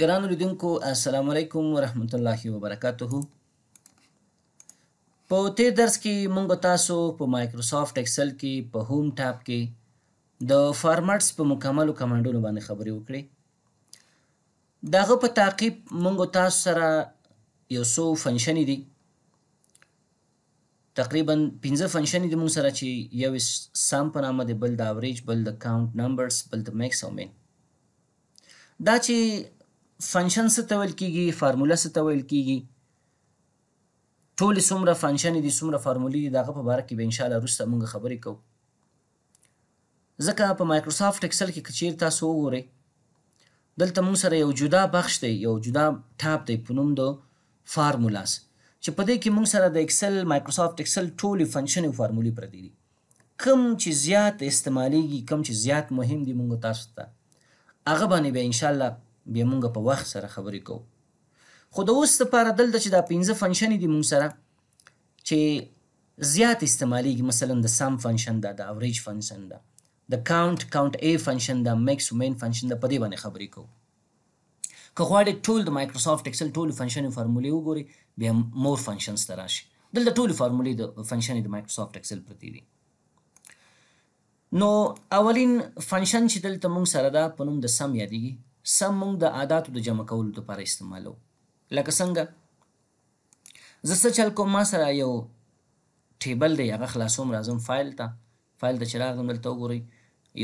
ګران لیدونکو السلام علیکم ورحمت الله وبرکاته په تیر درس کې موږ تاسو په مایکروسافټ ایکسل کې په هوم ټاب کې د فارمټس په مکملو کمانډونو باندې خبرې وکړې داغه په تعقیب موږ تاسو سره یو څو فنکشن دي تقریبا 15 فنکشن دي موږ سره چې یو سم په نامه دی بل د اوریج بل د کاونټ نمبرز بل د میکس او مین دا چې فنکشن څه ته ویل کیږي فارموله څه ته ویل کیږي ټولې څومره فنکشن دي څومره فارمولې دي د هغه په باره کې به انشاءالله وروسته مونږ خبرې کوو ځکه په مایکروسافټ اکسل کې که چیرې تاسو وګورئ دلته مونږ سره یو جدا بخش دی یو جدا ټاب دی په نوم د فارمولاس چې په دې کې مونږ سره د اکسل مایکروسافټ اکسل ټولې فنکشن او فارمولې پرتې دي کم چې زیات استعمالیږي کم چې زیات مهم دي مونږ تاسو ته هغه باندې به انشاءالله بیا مونږ په وخت سره خبرې کوو خو د اوس لپاره دلته چې دا پنځه فنکشنې دي مونږ سره چې زیات استعمالیږي مثلا د سم فنکشن دا د اوریج فنکشن دا د کاونټ کاونټ ای فنکشن دا میکس مین فنکشن دا په دې باندې خبرې کوو که غواړې ټول د مایکروسافټ اکسل ټول فنکشن فارمولې وګوري بیا مور فنکشنز ته راشي دلته ټول فارمولې د فنکشن د مایکروسافټ اکسل پرتی دي نو اولین فنکشن چې دلته موږ سره دا په نوم د سم یادېږي سم موږ د عاداتو د جمع کولو لپاره استعمالو لکه څنګه زه څه چل کوم ما سره یو ټیبل دی هغه خلاصوم راځم فایل ته فایل ته چې راغلم دلته وګورئ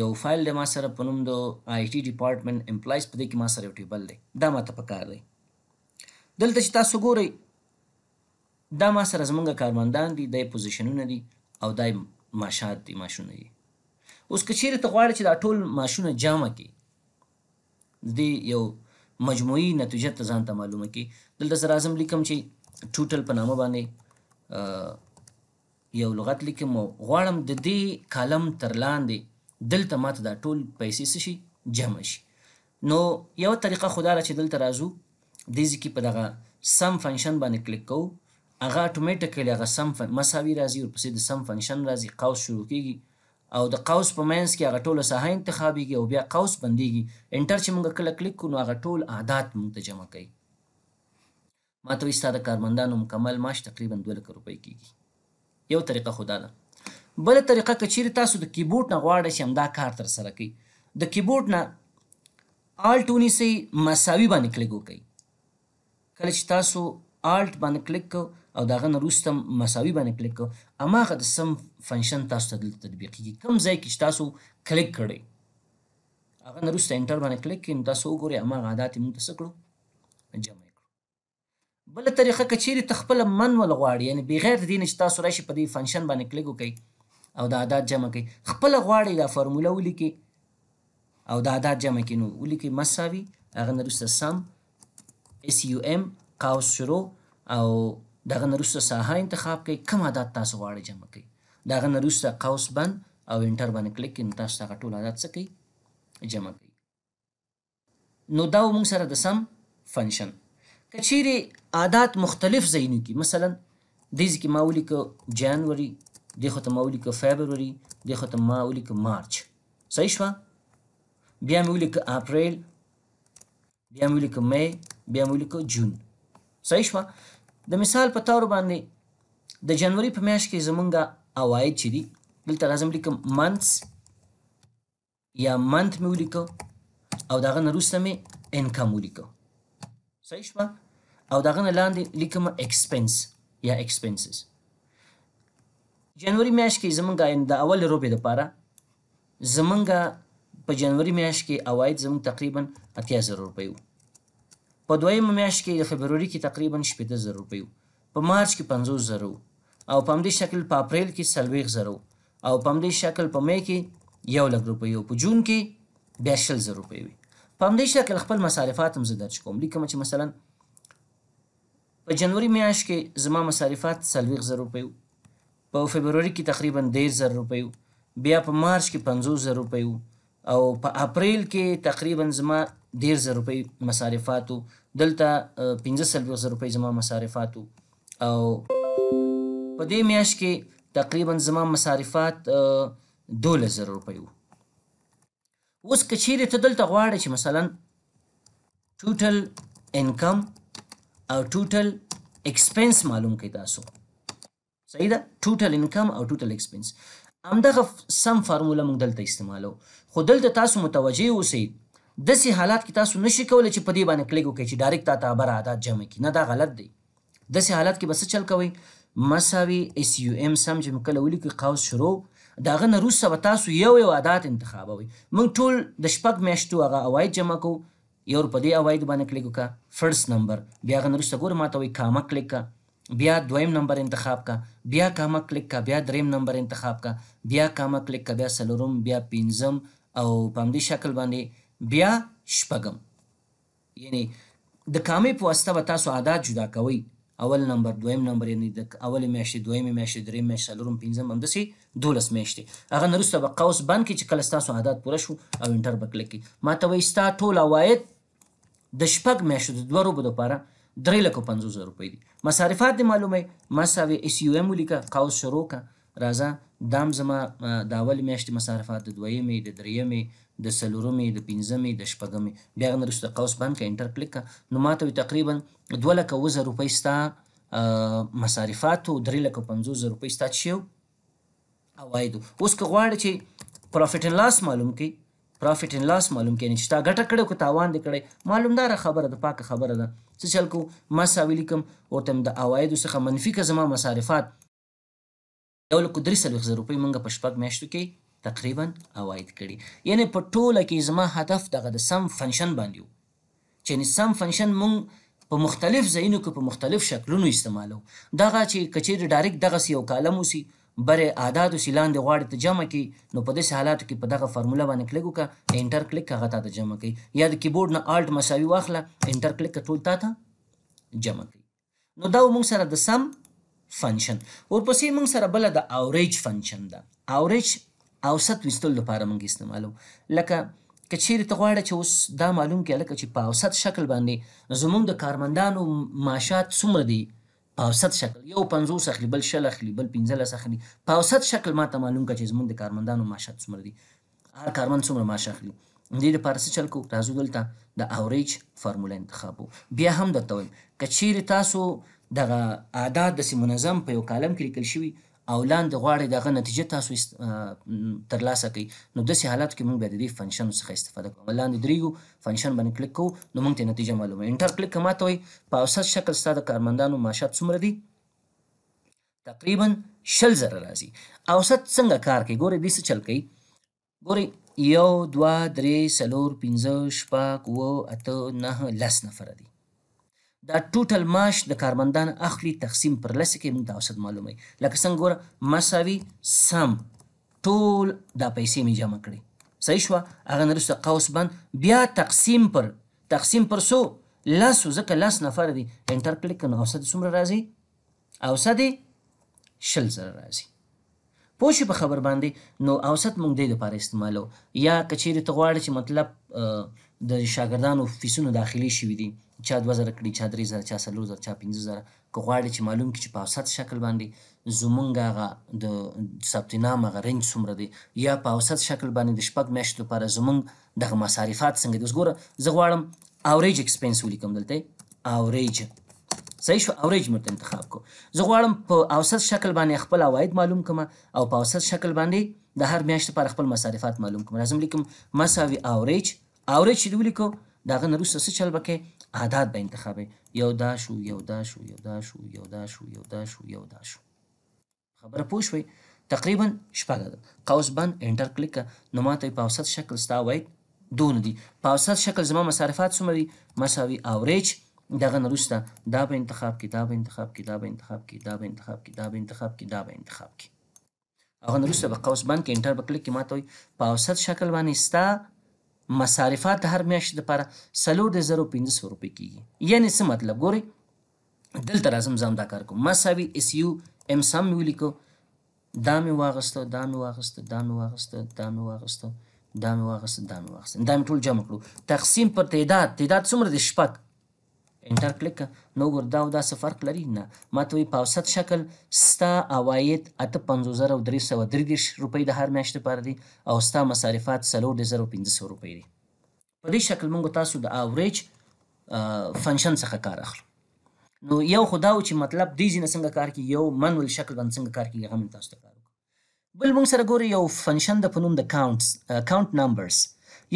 یو فایل دی ما سره په نوم د آی ټي ډپارټمنټ امپلایز په دې کې ما سره یو ټیبل دی دا ماته پکار دی دلته چې تاسو ګورئ دا ما سره زمونږ کارمندان دي د پوزیشنونه دي او دای ماشات دي ماشونه دي اوس که چیرې ته غواړې چې دا ټول ماشونه جامع کړي دی یو مجموعي نتیجه ته ځان ته معلومه کی دلته سره اعظم لیکم چې ټوټل په نامه باندې یو لغت لیکم غواړم د دې کالم تر لاندې دلته ماته دا ټول پیسې شي جمع شي نو یو طریقه خدا را چې دلته راځو د ځکه په دغه سم فنکشن باندې کلیک کوو هغه اتوماتیکلی هغه سم مساوي راځي او پسې د سم فنکشن راځي قوس شروع کیږي او د قوس په مینس کې هغه ټوله ساحه انتخابیږي او بیا قوس بندیږي انټر چې موږ کله کلیک کړو نو هغه ټول عادات موږ ته جمع کوي ما ته وایي د کارمندانو مکمل معاش تقریبا دوه لکه روپۍ کېږي یو طریقه خو دا ده بله طریقه که چیرې تاسو د کیبورډ نه غواړئ چې همدا کار ترسره کوي د کیبورډ نه آلټ ونیسئ مساوي باندې کلیک وکړئ کله چې تاسو الټ باندې کلیک کو او دا غن وروسته مساوي باندې کلیک کو اماغه د سم فنکشن تاسو ته تطبیق کیږي کم ځای کې تاسو کلیک کړئ هغه نه وروسته انټر باندې کلیک کړئ تاسو وګورئ اماغه عادت موږ څه کړو جمع کړو بل طریقه کچېری تخپل من ول غواړي یعنی بغیر دین چې تاسو راشي په دې فنکشن باندې کلیک وکړئ او دا عادت جمع کړئ خپل غواړي دا فارموله ولیکي او دا عادت جمع کینو ولیکي مساوي هغه نه وروسته سم اس یو ام قوس شروع او دغه نرسته ساحه انتخاب کړئ کوم عدد تاسو غواړئ جمع کړئ دغه نرسته قوس بند او انټر باندې کلیک کړئ تاسو دغه ټول عدد څه کوي جمع کړئ نو دا موږ سره د سم فنکشن کچیرې عادات مختلف ځایونو کې مثلا دې ځکه ما ولیکو جنوري دې خو ته ما ولیکو فبروري دې خو ته ما ولیکو مارچ صحیح شوه بیا مې ولیکو اپریل بیا مې ولیکو مې بیا مې ولیکو جون صحیح شو د مثال په تور باندې د جنوري په میاشت کې زمونږه عواید چې دي دلته لازم لیکم منثس یا منت مې ولیکو او دغه نه وروسته مې انکم ولیکو صحیح شو او دغه نه لاندې لیکم اکسپنس یا اکسپنسز جنوري میاشت کې زمونږه د اول روبې لپاره زمونږه په جنوري میاشت کې عواید زمونږ تقریبا اتیا زره روپۍ وو په دویمه میاشت کې د فبروري کې تقریبا 15000 روپۍ په مارچ کې 50000 او په همدې شکل په اپریل کې 30000 او په همدې شکل په مې کې یو لک روپۍ او په جون کې 20000 روپۍ وي په همدې شکل خپل مصارفات هم زه درج کوم لیکم چې مثلا په جنوري میاشت کې زما مصارفات 30000 روپۍ په فبروري کې تقریبا 10000 روپۍ بیا په مارچ کې 50000 روپۍ او په اپریل کې تقریبا زما ډیر زر روپۍ مصارفاتو دلته 15 زر روپۍ زما مصارفاتو او په دې میاش کې تقریبا زما مصارفات 12000 روپۍ وو اوس کچېرې ته دلته غواړې چې مثلا ټوټل انکم او ټوټل اکسپنس معلوم کړئ تاسو صحیح ده ټوټل انکم او ټوټل اکسپنس همدغه سم فارموله موږ دلته استعمالو خو دلته تاسو متوجه اوسئ د سي حالات کې تاسو نشئ کولای چې په دې باندې کلیک وکړئ چې ډایرکټ تاسو خبر عادت جمع کی نه دا غلط دی د سي حالات کې بس چل کوي مساوي اس یو ام سم چې مکله ولیکي قوس شروع داغه نه روسه به تاسو یو یو عادت انتخابوي موږ ټول د شپږ میاشتو هغه اوایت جمع کوو یو په دې اواید باندې کلیک وکا فرست نمبر بیا غن رسته ګور ماته وي کاما کلیک کا بیا دویم نمبر انتخاب کا بیا کاما کلیک کا بیا دریم نمبر انتخاب کا بیا کاما کلیک کا بیا سلورم بیا پنځم او په دې شکل باندې بیا شپږم یعنی د کامې په واسطه به تاسو عادات جدا کوئ اول نمبر دویم نمبر یعنی د اول میاشتې دویم میاشتې دریم میاشتې څلورم پنځم همداسې دولس میاشتې هغه نه وروسته به قوس بند کړي چې کله ستاسو عادات پوره شو او انټر به کلک کړي ما ته وایي ستا ټول عواید د شپږ میاشتو د دوه روبو دپاره درې لکو پنځوس زره روپۍ دي مصارفات دې معلوموي ما ساوي اس یو ایم ولیکه قوس شروع کړه راځه دا هم زما د اولې میاشتې مصارفات د دویمې د درېیمې د څلورمې د پنځمې د شپږمې بیا هغه نه وروسته قوس بند که انټر کلیک که نو ما ته وي تقریبا دوه لکه اووه زره روپۍ ستا مصارفاتو درې لکه پنځوس زره روپۍ ستا چې عوایدو اوس که غواړې چې پروفیټ ان لاس معلوم کړي پروفیټ ان لاس معلوم کړي چې تا ګټه کړې او که تاوان دې کړی معلومداره خبره ده پاکه خبره ده څه چل کو ما ساوي لیکم ورته د عوایدو څخه منفي که زما مصارفات یو لکو درې څلوېښت زره روپۍ موږ په شپږ میاشتو کې تقریبا عواید کړي یعنې په ټوله کې زما هدف دغه د سم فنکشن باندې و چې یعنې سم فنکشن مونږ په مختلف ځایونو کې په مختلف شکلونو استعمالو دغه چې که چیرې ډایرکت دغسې یو کالم اوسي برې اعداد اوسي لاندې غواړې ته جمع کړي نو په داسې حالاتو کې په دغه فارموله باندې کلیک وکړه انټر کلیک هغه تا ته جمع کوي یا د کیبورډ نه الټ مساوي واخله انټر کلیک ټول تا ته جمع کوي نو دا مونږ سره د سم فنکشن ورپسې موږ سره بل د اوریج فنکشن ده اوریج اوسط وستل لپاره موږ استعمالو لکه کچیر ته غواړه چې اوس دا معلوم کې لکه چې په اوسط شکل باندې زموږ د کارمندانو معاشات څومره دي په اوسط شکل یو 50 اخلي بل شل اخلي بل 15 اخلي په اوسط شکل ما ته معلوم کړه چې زموږ د کارمندانو معاشات څومره دي هر کارمند څومره معاش اخلي دې لپاره څه چل کو راځو دلته د اوریج فارموله انتخابو بیا هم درته وایم که چیرې تاسو دغه اعداد داسې منظم په یو کالم کې لیکل شوي او لاندې غواړئ دغه نتیجه تاسو ترلاسه کړئ نو داسې حالاتو کې موږ بیا د دې فنکشن څخه استفاده کوو لاندې درېږو فنکشن باندې کلیک کوو نو موږ ته نتیجه معلومه انټر کلیک که ماتوئ په اوسط شکل ستا د کارمندانو معاشات څومره دي تقریبا شل زره راځي اوسط څنګه کار کوي ګورئ دې څه چل کوي ګورئ یو دوه درې څلور پنځه شپږ اووه اته نهه لس نفره دي دا ټوټل معاش د کارمندان اخلي تقسیم پر لسه کې موږ دا اوسط معلومه لکه څنګه ګوره مساوي سم ټول دا پیسې مې جمع کړې صحیح شوه هغه نه وروسته قوس بند بیا تقسیم پر تقسیم پر څو لسو ځکه لس نفر دي انټر کلیک کړه نو اوسط څومره راځي اوسط یې شل زره راځي پوه شي په خبر باندې نو اوسط مونږ دې لپاره استعمالو یا که چیرې ته غواړې چې مطلب د شاګردانو فیسونه داخلي شوي دي چا دوه زره کړي چا درې زره چا څلور زره چا پنځه زره که غواړي چې معلوم کړي چې په اوسط شکل باندې زمونږ هغه د ثبت نام هغه رنج څومره دی یا په اوسط شکل باندې د شپږ میاشتو لپاره زمونږ دغه مصارفات څنګه دي اوس ګوره زه غواړم اوریج اکسپینس ولیکم دلته اوریج صحیح شو اوریج مرته انتخاب کو زه غواړم په اوسط شکل باندې خپل عواید معلوم کما او په اوسط شکل باندې د هر میاشت لپاره خپل مصارفات معلوم کما لازم لیکم مساوي اوریج اوریج چې ولیکو داغه نه روسه څه چل بکې عدد به انتخابه یو دا شو یو دا شو یو دا شو یو دا شو یو دا شو یو دا شو خبره پوه شوئ تقریبا شپږ عدد قوس بند انټر کلیک که نو ماته په اوسط شکل ستا وایټ دونه دي په اوسط شکل زما مصارفات څومره دي مساوي اوریج دغه نه وروسته دا به انتخاب کې دا به انتخاب کې دا به انتخاب کې دا به انتخاب کې دا به انتخاب کې دا به انتخاب کې هغه نه وروسته به قوس بند کې انټر به کلیک کې ماته وایي په اوسط شکل باندې ستا مصارفات هر میاشت لپاره سلور د زرو 1500 روپۍ کیږي یعنی څه مطلب ګوري دلته راځم ځم دا کار کوم مساوي اس یو ام سم یو لیکو دا مې واغسته دا مې واغسته دا مې واغسته دا مې واغسته دا مې واغسته دا مې واغسته دا مې ټول جمع کړو تقسیم پر تعداد تعداد څومره دی شپږ انټر کلیک نو ګوردا او دا فرق لري نه ماته وي په اوسط شکل ستا عواید اته پنځوس زره او درې سوه درې دېرش روپۍ د هر میاشتې لپاره دي او ستا مصارفات څلور دېرش زره او پنځه سوه روپۍ دي په دې شکل موږ تاسو د اوریج فنکشن څخه کار اخلو نو یو خو دا و چې مطلب دې ځینې څنګه کار کوي یو منول شکل باندې څنګه کار کوي هغه تاسو ته کار وکړو بل موږ سره ګوري یو فنکشن د په نوم د کاونټس کاونټ نمبرز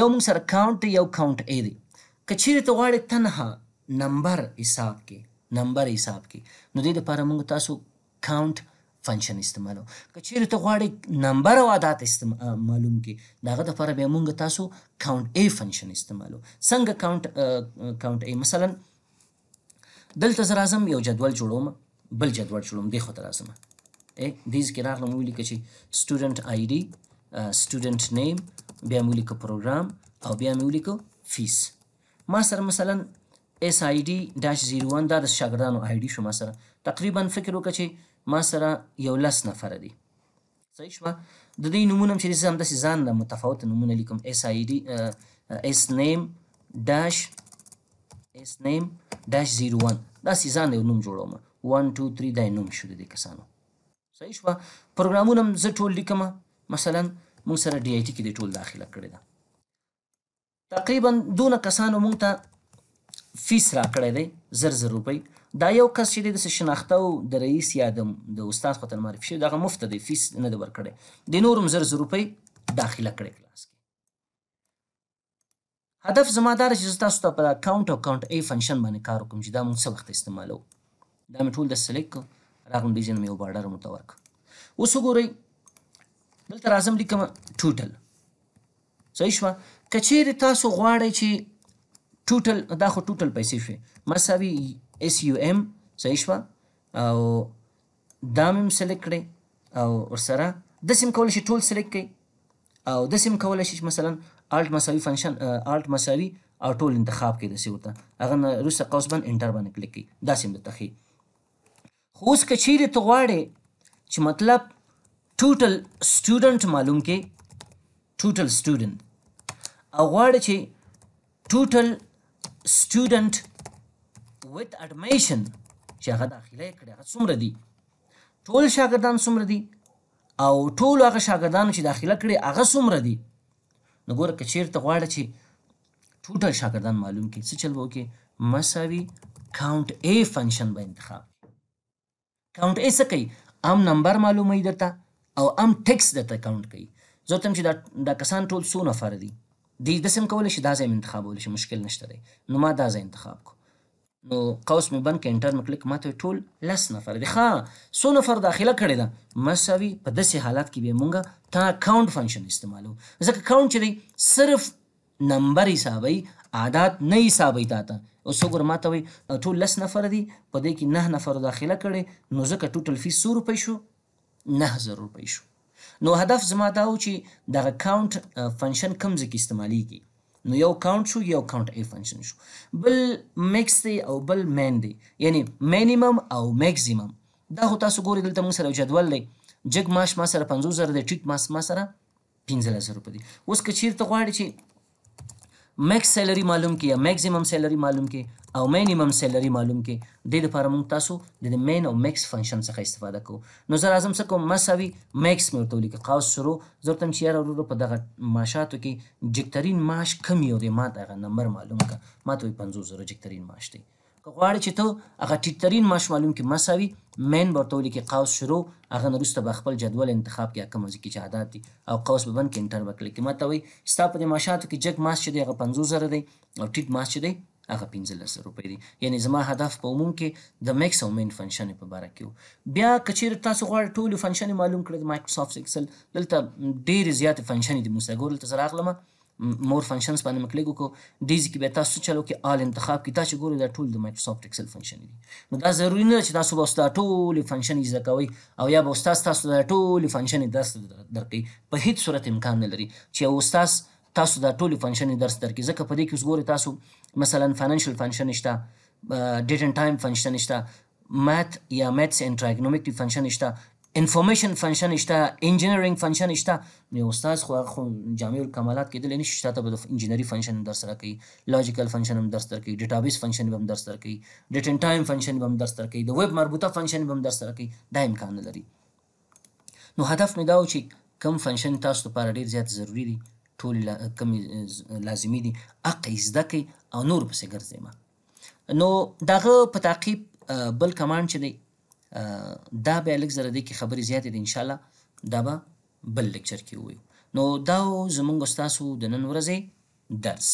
یو موږ سره کاونټ دی یو کاونټ ای دی که چیرې ته غواړې تنها نمبر حساب کې نمبر حساب کې نو دې لپاره موږ تاسو کاونټ فنکشن استعمالو که چیرې ته غواړې نمبر او عدد معلوم کې داغه د لپاره به موږ تاسو کاونټ ای فنکشن استعمالو څنګه کاونټ کاونټ ای مثلا دلته زر اعظم یو جدول جوړوم بل جدول جوړوم دی خو تر اعظم ای دیز کې راغلم ویل کې چې سټوډنټ آی ډی سټوډنټ نیم بیا مې لیکو پروګرام او بیا مې لیکو فیس ما سره مثلا اس آی ډي ډاش 01 دا د شاګردانو آی ډي شو ما سره تقریبا فکر وکړه چې ما سره یو لس نفر دي صحیح شوه د دې نومونه هم چې زم داسې ځان له متفاوت نومونه لیکم اس آی ډي اس نیم ډاش اس نیم ډاش 01 داسې ځان یو نوم جوړوم 1 2 3 دا نوم شو د کسانو صحیح شوه پروګرامونه هم زه ټول لیکم مثلا موږ سره ډي آی ټي کې دې ټول داخله کړې ده تقریبا دونه کسانو موږ ته فیس را کړی دی زر زر روپۍ دا یو کس چې دی داسې شناخته او د رئیس یا د د استاد خواته معرفي شوی دغه مفته دی فیس نه دی ورکړی د نور هم زر زر روپۍ داخله کړی کلاس کې هدف زما دا چې زه تاسو ته په کاونټ او کاونټ ای فنکشن باندې کار وکړم چې دا موږ څه وخت استعمالوو دا مې ټول د سلیکټ کړ راغلم ډیزاین مې یو بارډر مو ته ورکړ اوس وګورئ دلته راځم لیکم ټوټل صحیح شوه که چیرې تاسو غواړئ چې ټوټل دا خو ټوټل پیسې شوې مساوي اس یو ام صحیح شوه او دا مې هم سلیکټ کړی او ورسره داسې هم کولی شي ټول سلیکټ کړئ او داسې هم کولی شي مثلا الټ مساوي فنکشن الټ مساوي او ټول انتخاب کړئ داسې ورته هغه نه وروسته قوس بند انټر باندې کلیک کړئ داسې هم درته ښي خو اوس که چیرې ته غواړې چې مطلب ټوټل سټوډنټ معلوم کړې ټوټل سټوډنټ او غواړې چې ټوټل student with admission چې هغه داخله کړي هغه څومره دي ټول شاګردان څومره دي او ټول هغه شاګردان چې داخله کړي هغه څومره دي نو ګوره که چیرته غواړه چې ټوټل شاګردان معلوم کړي څه چل به وکړي مساوي کاونټ ای فنکشن به انتخاب کاونټ ای څه کوي ام نمبر معلوموي درته او ام ټیکس درته کاونټ کوي زه ته چې دا کسان ټول څو نفر دي دی دسم کولای شي دا ځای انتخابولی شي مشکل نشته دی نو ما دا ځای انتخاب کو نو قوس مې بند که انټر مې کلیک ماته ټول لس نفر دی ښه څو نفر داخله کړې ده مساوي په داسې حالات کې به مونږ تا کاونټ فنکشن استعمالو ځکه کاونټ چې دی صرف نمبر حسابوي عادات نه حسابوي تا ته اوس وګور ماته وي ټول لس نفر دي په دې کې نه نفر داخله کړي نو ځکه ټوټل فیس څو روپۍ شو نه زر روپۍ شو نو هدف زما دا و چې دغه کاونټ فنکشن کم ځای کې استعمالیږي نو یو کاونټ شو یو کاونټ ای فنکشن شو بل میکس دی او بل مین دی یعنی مینیمم او میکزیمم دا خو تاسو ګورئ دلته موږ سره جدول دی جګ ماش ما سره 50000 دی ټیک ماس ما سره 15000 روپۍ دی اوس که چیرته غواړئ چې میکس سیلری معلوم کی یا میکزیمم سیلری معلوم کی او مینیمم سیلری معلوم کی د دې لپاره موږ تاسو د مین او میکس فنکشن څخه استفاده کوو نو زر اعظم څه کوم مساوي میکس مې ورته ولیکه قوس شروع زر تم چې یار ورور په دغه ماشاتو کې جګترین ماش کم یو دی ما دغه نمبر معلوم کا ما ته 50 زره جګترین ماش دی که غواړې چې ته هغه ټیټترین ماش معلوم کې مساوي مین به ورته ولیکې قوس شروع هغه نه وروسته به خپل جدول انتخاب کې هغه موزیکي چې عادات دي او قوس به بند کې انټر به کړي قیمت ته وایي ستا په دې ماشاتو کې جګ ماش چې دی هغه پنځوس زره دی او ټیټ ماش چې دی هغه پنځلس روپۍ دي یعنی زما هدف په عموم کې د میکس او مین فنکشن په باره کې و بیا که چیرې تاسو غواړئ ټولې فنکشنې معلوم کړئ د مایکروسافټ اکسل دلته ډېرې زیاتې فنکشنې دي موږ سره ګورو دلته زه راغلمه مور فنکشنز باندې مکلیګو کو ډیزی کې به تاسو چلو کې آل انتخاب کې تاسو ګورئ دا ټول د مایکروسافټ ایکسل فنکشن دي نو دا ضروری نه چې تاسو به تاسو ټول فنکشن یې زکوي او یا به تاسو تاسو دا ټول فنکشن درس درکې په هیڅ صورت امکان نه لري چې او تاسو تاسو دا ټول فنکشن درس درکې ځکه په دې کې ګورئ تاسو مثلا فاینانشل فنکشن شته ډیټ اند ټایم فنکشن شته math یا maths and trigonometry function شته انفورمیشن فنکشن شته انجینیرینګ فنکشن شته نو استاد خو خو جامع الکمالات کې د لنی شته ته د انجینری فنکشن در سره کوي لاجیکل فنکشن هم در سره کوي ډیټابیس فنکشن هم در سره کوي ډیټ ان ټایم فنکشن هم در سره کوي د ویب مربوطه فنکشن هم در سره کوي دا امکان لري نو هدف مې دا و چې کم فنکشن تاسو لپاره ډیر زیات ضروری دي ټول کم لازمی دي اقې زده کوي او نور پسې ګرځي ما نو داغه په تعقیب بل کمانډ چې دی دا بیا لږ زره دې کې خبرې زیاتې دي انشاءالله دا به بل لکچر کې ووایو نو دا زمونږ ستاسو د نن ورځې درس